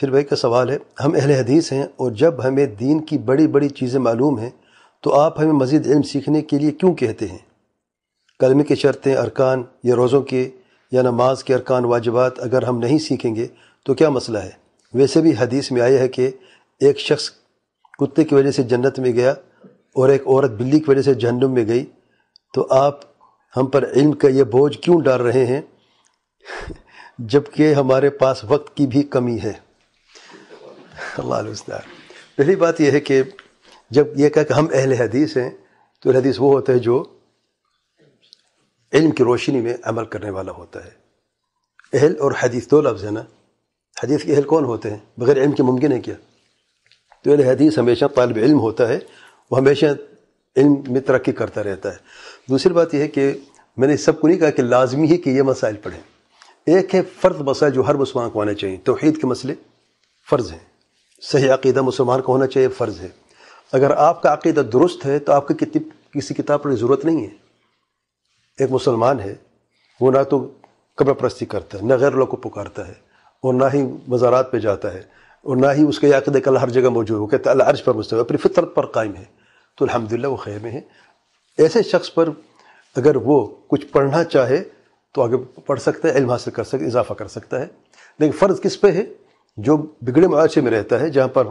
फिर भाई का सवाल है हम अहल हदीस हैं और जब हमें दीन की बड़ी बड़ी चीज़ें मालूम हैं तो आप हमें मज़ीद इल्म सीखने के लिए क्यों कहते हैं कलमे की शर्तें अरकान या रोज़ों के या नमाज के अरकान वाजबात अगर हम नहीं सीखेंगे तो क्या मसला है वैसे भी हदीस में आया है कि एक शख्स कुत्ते की वजह से जन्नत में गया और एक औरत बिल्ली की वजह से जहनुम में गई तो आप हम पर इल्म का ये बोझ क्यों डाल रहे हैं जबकि हमारे पास वक्त की भी कमी है अल्लाह पहली बात यह है कि जब यह कहा कि हम अहल हदीस हैं तो हदीस वो होता है जो इल्म की रोशनी में अमल करने वाला होता है अहल और हदीस दो लफ्ज़ है ना हदीस के अहल कौन होते हैं बगैर इल्म के मुमकिन है क्या तो अहल हदीस हमेशा तलब इल्म होता है वो हमेशा इल्म में तरक्की करता रहता है दूसरी बात यह है कि मैंने सबको नहीं कहा कि लाजमी है कि ये मसाइल पढ़ें एक है फ़र्द मसाइल जो हर मुसलमान को आने चाहिए तोहैद के मसले फ़र्ज़ हैं सही अकीदा मुसलमान को होना चाहिए फ़र्ज़ है अगर आपका अकीदा दुरुस्त है तो आपकी कितनी किसी किताब पर ज़रूरत नहीं है एक मुसलमान है वो ना तो कब्र परस्ती करता है ना गैर लोगों को पुकारता है और ना ही मज़ारात पर जाता है और ना ही उसके अकीदे कल हर जगह मौजूद वो कहते है अर्ज पर मुस्तव अपनी फितरत पर कायम है तो अलहमदिल्ला वो खैर में है ऐसे शख्स पर अगर वो कुछ पढ़ना चाहे तो आगे पढ़ सकता है इल्म हासिल कर सकता इजाफा कर सकता है लेकिन फ़र्ज़ किस पे है जो बिगड़े माशरे में रहता है जहाँ पर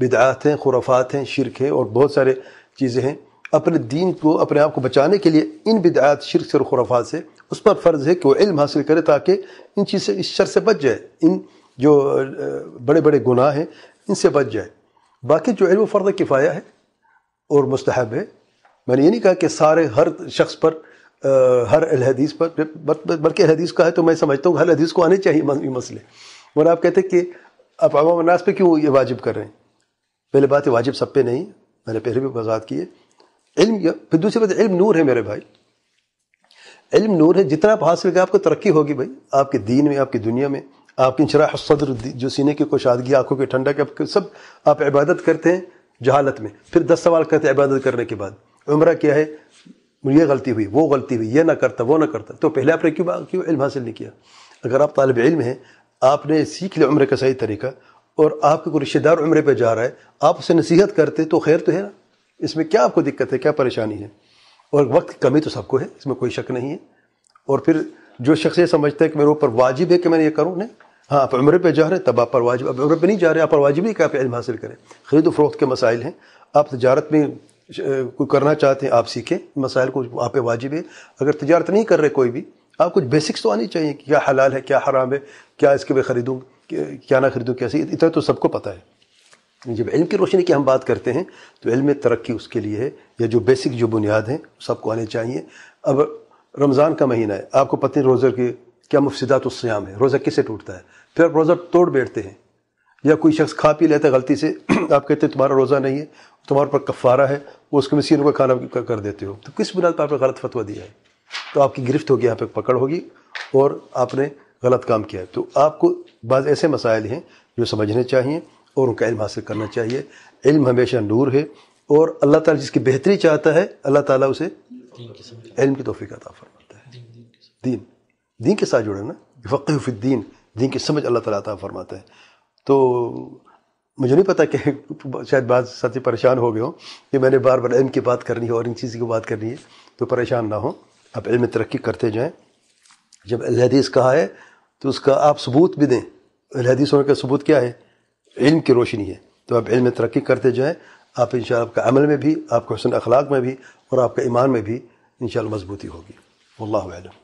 बिदात हैं खुराफात हैं शिरक है और बहुत सारे चीज़ें हैं अपने दीन को अपने आप को बचाने के लिए इन बिदात शिरक से और खुराफात से उस पर फ़र्ज़ है कि वो इल्म हासिल करे ताकि इन चीज़ से इस शर से बच जाए इन जो बड़े बड़े गुनाह हैं इनसे बच जाए बाकी जो इल्म फ़र्द किफ़ाया है और मुस्तहब है मैंने ये नहीं कहा कि सारे हर शख्स पर आ, हर अलहदीस पर बल्कि हदीस का है तो मैं समझता हूँ हर हदीस को आने चाहिए मसले और आप कहते हैं कि अब अवाम अनास पे क्यों ये वाजिब कर रहे हैं पहले बात है वाजिब सब पे नहीं मैंने पहले भी वजात की है इल्म फिर दूसरी बात इल्म नूर है मेरे भाई इल्म नूर है जितना आप हासिल करें आपको तरक्की होगी भाई आपके दीन में आपकी दुनिया में आपकी शराह सदर जो सीने की कोशादगी आंखों की ठंडक आपके सब आप इबादत करते हैं जहालत में फिर दस सवाल करते हैं इबादत करने के बाद उम्र क्या है ये गलती हुई वो गलती हुई ये ना करता वो ना करता तो पहले आपने क्यों क्यों इल्म हासिल नहीं किया अगर आप तालब इल्म हैं आपने सीख लिया उम्र का सही तरीका और आपके कोई रिश्तेदार उम्र पर जा रहा है आप उसे नसीहत करते तो खैर तो है ना इसमें क्या आपको दिक्कत है क्या परेशानी है और वक्त की कमी तो सबको है इसमें कोई शक नहीं है और फिर जो शख्स ये समझता है कि मेरे ऊपर वाजिब है कि मैं ये करूँ नहीं हाँ आप उम्र पर जा रहे हैं तब आप पर वाजिब आप उम्र पर नहीं जा रहे आप पर वाजिब ही क्या आप इल्म हासिल करें खरीद फरोख्त के मसाइल हैं आप तजारत में कोई करना चाहते हैं आप सीखें मसाइल को आप पे वाजिब है अगर तजारत नहीं कर रहे कोई भी आप हाँ, कुछ बेसिक्स तो आनी चाहिए क्या हलाल है क्या हराम है क्या इसके मैं खरीदूँ क्या ना खरीदूँ कैसे इतना तो सबको पता है जब इल की रोशनी की हम बात करते हैं तो इल्म में तरक्की उसके लिए है या जो बेसिक जो बुनियाद हैं सबको आने चाहिए अब रमज़ान का महीना है आपको पता नहीं रोज़ा के क्या मुफसदात उसम है रोज़ा किसे टूटता है फिर आप रोज़ा तोड़ बैठते हैं या कोई शख्स खा पी लेता है गलती से आप कहते हैं तुम्हारा रोज़ा नहीं है तुम्हारे पर कफ़ारा है वो उसके मसीनों का खाना कर देते हो तो किस बुनियाद पर आपने गलत फतवा दिया है तो आपकी गिरफ्त होगी यहाँ पे पकड़ होगी और आपने गलत काम किया है तो आपको बाद ऐसे मसाइल हैं जो समझने चाहिए और उनका इल्म हासिल करना चाहिए इल्म हमेशा नूर है और अल्लाह ताला जिसकी बेहतरी चाहता है अल्लाह ताला उसे इल्म की तोफ़ी अता फरमाता है दीन दीन के साथ जुड़े ना फ़क़ीफ़ीन दीन की समझ अल्लाह ताला अता फरमाता है तो मुझे नहीं पता कि शायद बाद साथी परेशान हो गए हों कि मैंने बार बार इल्म की बात करनी है और इन चीज़ की बात करनी है तो परेशान ना हो आप इल्म तरक्की करते जाएं जब अलहदीस कहा है तो उसका आप सबूत भी दें अलहदीस होने का सबूत क्या है इल्म की रोशनी है तो आप इल्म तरक्की करते जाएं आप इन आपका अमल में भी आपके हसन अखलाक में भी और आपके ईमान में भी इन मजबूती होगी वल्लम